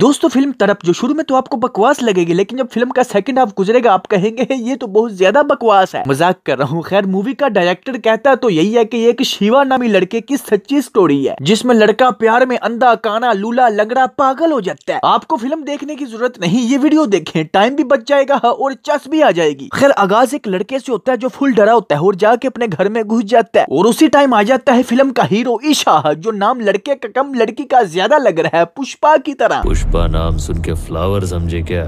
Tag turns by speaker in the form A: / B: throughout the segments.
A: दोस्तों फिल्म तरफ जो शुरू में तो आपको बकवास लगेगी लेकिन जब फिल्म का सेकंड हाफ गुजरेगा आप कहेंगे ये तो बहुत ज्यादा बकवास है मजाक कर रहा हूँ खैर मूवी का डायरेक्टर कहता तो यही है कि ये एक शिवा नामी लड़के की सच्ची स्टोरी है जिसमें लड़का प्यार में अंधा काना लूला लंगड़ा पागल हो जाता है आपको फिल्म देखने की जरूरत नहीं ये वीडियो देखे टाइम भी बच जाएगा हाँ, और चस भी आ जाएगी खैर आगाज एक लड़के से होता है जो फुल डरा होता है और जाके अपने घर में घुस जाता है और उसी टाइम आ जाता है फिल्म का हीरो ईशा जो नाम लड़के का कम लड़की का ज्यादा लग रहा है पुष्पा की तरह पुष्पा नाम सुन के फ्लावर समझे क्या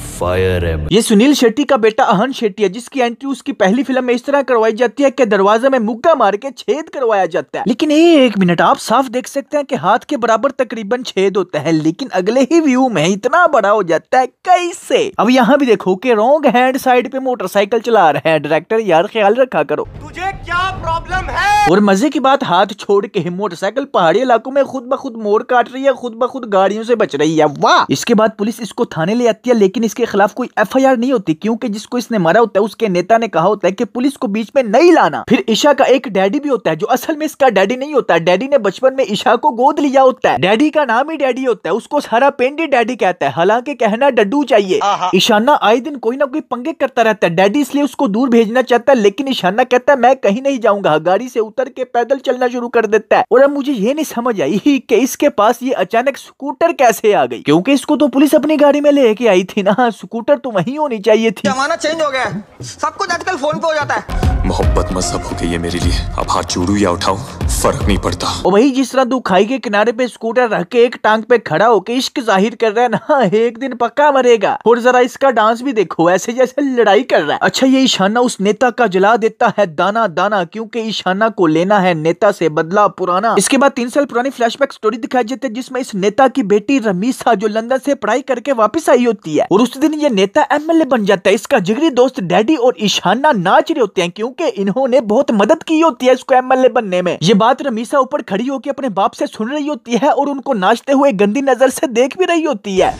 A: फायर है ये सुनील शेट्टी का बेटा अहन शेट्टी है जिसकी एंट्री उसकी पहली फिल्म में इस तरह करवाई जाती है कि दरवाजे में मुक्का मार के छेद करवाया जाता है लेकिन ये एक मिनट आप साफ देख सकते हैं कि हाथ के बराबर तकरीबन छेद होता है लेकिन अगले ही व्यू में इतना बड़ा हो जाता है कैसे अब यहाँ भी देखो की रॉन्ग हैंड साइड पे मोटरसाइकिल चला रहे हैं डायरेक्टर यार ख्याल रखा करो तुझे क्या प्रॉब्लम है और मजे की बात हाथ छोड़ के मोटरसाइकिल पहाड़ी इलाकों में खुद ब खुद मोड़ काट रही है खुद ब खुद गाड़ियों से बच रही है वाह इसके बाद पुलिस इसको थाने ले आती है लेकिन इसके खिलाफ कोई एफ नहीं होती क्योंकि जिसको इसने मारा होता है उसके नेता ने कहा होता है कि पुलिस को बीच में नहीं लाना फिर ईशा का एक डैडी भी होता है जो असल में इसका डैडी नहीं होता डैडी ने बचपन में ईशा को गोद लिया होता है डैडी का नाम ही डैडी होता है उसको सारा पेंडी डैडी कहता है हालांकि कहना डड्डू चाहिए ईशाना आए दिन कोई ना कोई पंगे करता रहता है डैडी इसलिए उसको दूर भेजना चाहता है लेकिन ईशाना कहता है मैं कहीं नहीं जाऊंगा गाड़ी से उतर के पैदल चलना शुरू कर देता है और अब मुझे ये नहीं समझ आई कि इसके पास ये अचानक स्कूटर कैसे आ गई क्योंकि इसको तो पुलिस अपनी गाड़ी में लेके आई थी ना हाँ स्कूटर तो वही होनी चाहिए थी जमाना चेंज हो गया है सब कुछ आजकल फोन पे हो जाता है मोहब्बत मजहब हो गई है मेरे लिए अब हाथ चूरू या उठाओ फर्क नहीं पड़ता और वही जिस तरह तू खाई के किनारे पे स्कूटर रख के एक टांग पे खड़ा होके इश्क जाहिर कर रहा है ना एक दिन पक्का मरेगा और जरा इसका डांस भी देखो ऐसे जैसे लड़ाई कर रहा है अच्छा ये इशाना उस नेता का जला देता है दाना दाना क्योंकि इशाना को लेना है नेता से बदला पुराना इसके बाद तीन साल पुरानी फ्लैशबैक स्टोरी दिखाई जाती है जिसमें इस नेता की बेटी रमीसा जो लंदन से पढ़ाई करके वापस आई होती है और और उस दिन ये नेता एमएलए बन जाता है इसका जिगरी दोस्त डैडी और ईशाना नाच रहे होते हैं क्योंकि इन्होंने बहुत मदद की होती है इसको एमएलए बनने में ये बात रमीसा ऊपर खड़ी होकर अपने बाप से सुन रही होती है और उनको नाचते हुए गंदी नजर से देख भी रही होती है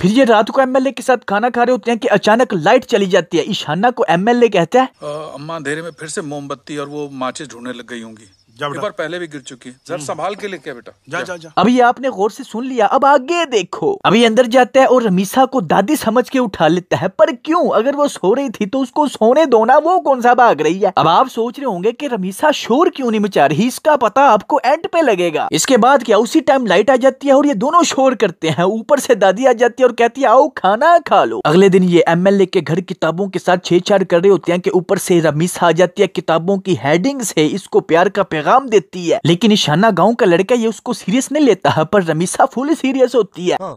A: फिर ये रात को एमएलए के साथ खाना खा रहे होते हैं की अचानक लाइट चली जाती है ईशाना को एमएलए कहता है अम्मा अंधेरे में फिर से मोमबत्ती और वो माचिस ढूंढने लग गई होंगी एक बार पहले भी गिर चुकी है जरा हम्म। संभाल के लेके बेटा जा जा जा अभी आपने गौर से सुन लिया अब आगे देखो अभी अंदर जाता है और रमीसा को दादी समझ के उठा लेता है पर क्यों अगर वो सो रही थी तो उसको सोने दो ना वो कौन सा भाग रही है अब आप सोच रहे होंगे कि रमीसा शोर क्यों नहीं मचा रही इसका पता आपको एंड पे लगेगा इसके बाद क्या उसी टाइम लाइट आ जाती है और ये दोनों शोर करते हैं ऊपर से दादी आ जाती है और कहती है आओ खाना खा लो अगले दिन ये एम के घर किताबों के साथ छेड़छाड़ कर रहे होते हैं की ऊपर से रमीसा आ जाती है किताबों की हेडिंग से इसको प्यार का प्यार पैगाम देती है लेकिन ईशाना गाँव का लड़का ये उसको सीरियस नहीं लेता है पर रमीसा फुल सीरियस होती है हाँ।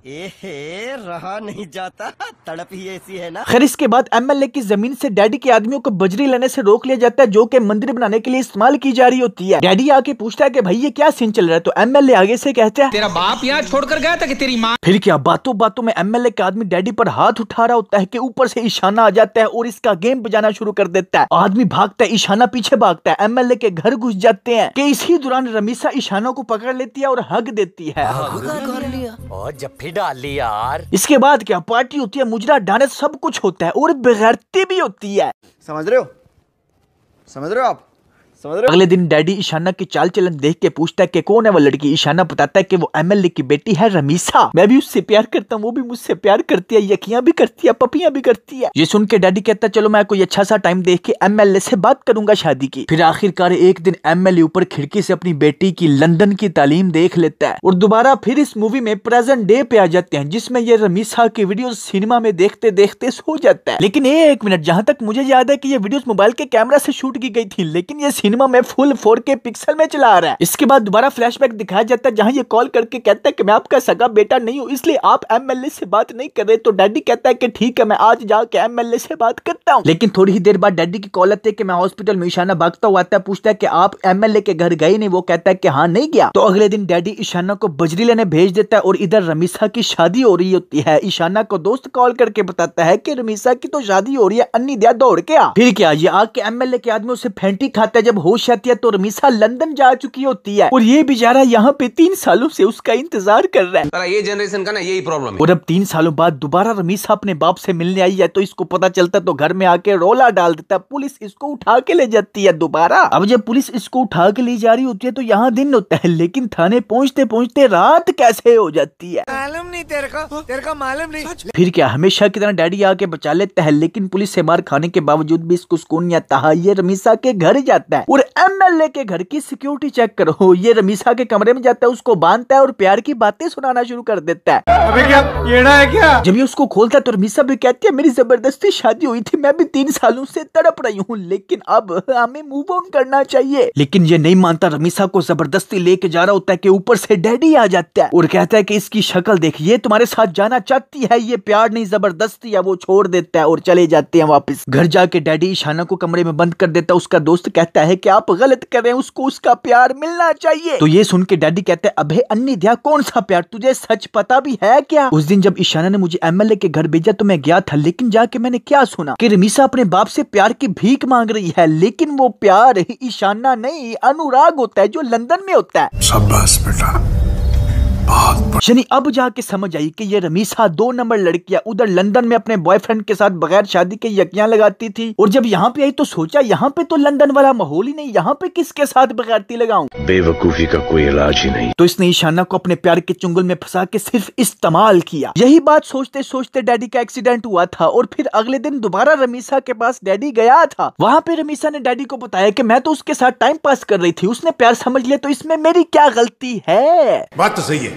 A: रहा नहीं जाता तड़प ही ऐसी है ना खैर इसके बाद एमएलए की जमीन से डैडी के आदमियों को बजरी लेने से रोक लिया जाता है जो कि मंदिर बनाने के लिए इस्तेमाल की जा रही होती है डैडी आके पूछता है कि भाई ये क्या सीन चल रहा है तो एमएलए आगे से कहते हैं तेरा बाप यहाँ छोड़कर गया था कि तेरी माँ फिर क्या बातों बातों में एमएलए के आदमी डैडी पर हाथ उठा रहा होता है की ऊपर से ईशाना आ जाता है और इसका गेम बजाना शुरू कर देता है आदमी भागता है ईशाना पीछे भागता है एमएलए के घर घुस जाते हैं हैं कि इसी दौरान रमीसा ईशानो को पकड़ लेती है और हक देती है हाँ, हाँ, हाँ, और फिर डाल लिया यार इसके बाद क्या पार्टी होती है मुजरा डांस सब कुछ होता है और बेगैरती भी होती है समझ रहे हो समझ रहे हो आप समझ रहे अगले दिन डैडी ईशाना की चाल चलन देख के पूछता है कि कौन है वो लड़की ईशाना बताता है कि वो एमएलए की बेटी है रमीसा मैं भी उससे प्यार करता हूँ वो भी मुझसे प्यार करती है यकिया भी करती है पपिया भी करती है ये सुन के डैडी कहता है चलो मैं कोई अच्छा सा टाइम देख के एमएलए से बात करूंगा शादी की फिर आखिरकार एक दिन एमएलए ऊपर खिड़की से अपनी बेटी की लंदन की तालीम देख लेता है और दोबारा फिर इस मूवी में प्रेजेंट डे पे आ जाते हैं जिसमे ये रमीसा की वीडियो सिनेमा में देखते देखते सो जाता है लेकिन एक मिनट जहाँ तक मुझे याद है की ये वीडियो मोबाइल के कैमरा से शूट की गई थी लेकिन ये सिनेमा सिनेमा में फुल फोर के पिक्सल में चला रहा है इसके बाद दोबारा फ्लैशबैक दिखाया जाता है जहाँ ये कॉल करके कहता है की मैं आपका सगा बेटा नहीं हूँ इसलिए आप एम से बात नहीं कर रहे तो डैडी कहता है की ठीक है मैं आज जाके एम से बात करता हूँ लेकिन थोड़ी ही देर बाद डैडी की कॉल आती है की मैं हॉस्पिटल में ईशाना भागता हुआ आता है पूछता है की आप एम के घर गए नहीं वो कहता है की हाँ नहीं गया तो अगले दिन डैडी ईशाना को बजरी लेने भेज देता है और इधर रमीसा की शादी हो रही होती है ईशाना को दोस्त कॉल करके बताता है की रमीसा की तो शादी हो रही है अन्नी दिया दौड़ के आ फिर क्या ये आके एमएलए के आदमी उसे फेंटी खाता है जब जब होश आती है तो रमीसा लंदन जा चुकी होती है और ये बेचारा यहाँ पे तीन सालों से उसका इंतजार कर रहा है ये जनरेशन का ना यही प्रॉब्लम और अब तीन सालों बाद दोबारा रमीसा अपने बाप से मिलने आई है तो इसको पता चलता तो घर में आके रोला डाल देता पुलिस इसको उठा के ले जाती है दोबारा अब जब पुलिस इसको उठा के ले जा रही होती है तो यहाँ दिन होता है लेकिन थाने पहुँचते पहुँचते रात कैसे हो जाती है नहीं तेरे का हाँ? तेरे का मालूम नहीं फिर क्या हमेशा की तरह डैडी आके बचा लेता है लेकिन पुलिस से मार खाने के बावजूद भी इसको सुकून या तहा ये रमीसा के घर जाता है और एमएलए के घर की सिक्योरिटी चेक करो ये रमीसा के कमरे में जाता है उसको बांधता है और प्यार की बातें सुनाना शुरू कर देता है क्या है क्या जब ये उसको खोलता है तो रमीसा भी कहती है मेरी जबरदस्ती शादी हुई थी मैं भी तीन सालों से तड़प रही हूँ लेकिन अब हमें मूव ऑन करना चाहिए लेकिन ये नहीं मानता रमीसा को जबरदस्ती लेके जा रहा होता है की ऊपर से डैडी आ जाता है और कहता है की इसकी शक्ल देखिए ये तुम्हारे साथ जाना चाहती है ये प्यार नहीं जबरदस्ती है वो छोड़ देता है और चले जाते हैं वापस घर जाके डैडी ईशाना को कमरे में बंद कर देता है उसका दोस्त कहता है कि आप गलत कर रहे हैं उसको उसका प्यार मिलना चाहिए तो ये सुन के डैडी कहते हैं अभे अन्य दिया कौन सा प्यार तुझे सच पता भी है क्या उस दिन जब ईशाना ने मुझे एमएलए के घर भेजा तो मैं गया था लेकिन जाके मैंने क्या सुना की रमीसा अपने बाप से प्यार की भीख मांग रही है लेकिन वो प्यार ईशाना नहीं अनुराग होता है जो लंदन में होता है यानी अब जाके समझ आई कि ये रमीसा दो नंबर लड़कियां उधर लंदन में अपने बॉयफ्रेंड के साथ बगैर शादी के यज्ञा लगाती थी और जब यहाँ पे आई तो सोचा यहाँ पे तो लंदन वाला माहौल ही नहीं यहाँ पे किसके साथ बगैरती लगाऊं बेवकूफी का कोई इलाज ही नहीं तो इसने ईशाना को अपने प्यार के चुंगल में फंसा के सिर्फ इस्तेमाल किया यही बात सोचते सोचते डैडी का एक्सीडेंट हुआ था और फिर अगले दिन दोबारा रमीसा के पास डैडी गया था वहाँ पे रमीसा ने डैडी को बताया की मैं तो उसके साथ टाइम पास कर रही थी उसने प्यार समझ लिया तो इसमें मेरी क्या गलती है बात तो सही है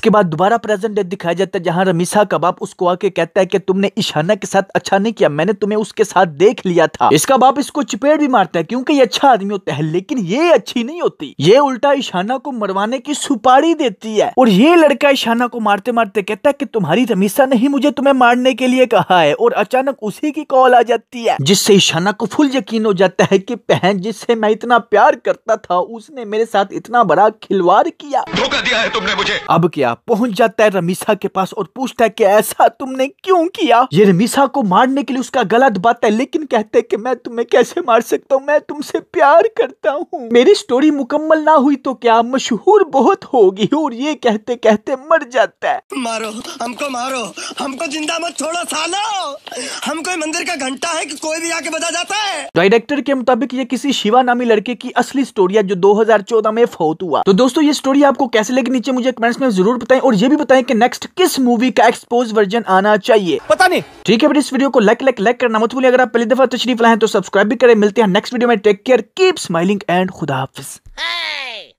A: इसके बाद दोबारा प्रेजेंट डेट दिखाया जाता है जहां रमीसा का बाप उसको आके कहता है कि तुमने ईशाना के साथ अच्छा नहीं किया मैंने तुम्हें उसके साथ देख लिया था इसका बाप इसको चिपेड़ भी मारता है क्योंकि ये अच्छा आदमी होता है लेकिन ये अच्छी नहीं होती ये उल्टा ईशाना को मरवाने की सुपारी देती है और ये लड़का ईशाना को मारते मारते कहता है की तुम्हारी रमीसा ने ही मुझे तुम्हें मारने के लिए कहा है और अचानक उसी की कॉल आ जाती है जिससे ईशाना को फुल यकीन हो जाता है की बहन जिससे मैं इतना प्यार करता था उसने मेरे साथ इतना बड़ा खिलवाड़ किया धोखा दिया है तुमने मुझे अब क्या गया पहुंच जाता है रमीसा के पास और पूछता है कि ऐसा तुमने क्यों किया ये रमीसा को मारने के लिए उसका गलत बात है लेकिन कहते हैं कि मैं तुम्हें कैसे मार सकता हूँ मैं तुमसे प्यार करता हूँ मेरी स्टोरी मुकम्मल ना हुई तो क्या मशहूर बहुत होगी और ये कहते कहते मर जाता है मारो हमको मारो हमको जिंदा मत छोड़ो सालो हम कोई मंदिर का घंटा है कि कोई भी आके बता जाता है डायरेक्टर के मुताबिक ये किसी शिवा नामी लड़के की असली स्टोरी है जो 2014 में फोत हुआ तो दोस्तों ये स्टोरी आपको कैसे लगी नीचे मुझे कमेंट्स में जरूर बताएं और ये भी बताएं कि नेक्स्ट किस मूवी का एक्सपोज वर्जन आना चाहिए पता नहीं ठीक है इस वीडियो को लाइक लाइक लाइक करना मत भूलिए अगर आप पहली दफा तशरीफ लाए तो सब्सक्राइब भी करें मिलते हैं नेक्स्ट वीडियो में take care keep smiling and खुदा हाफिज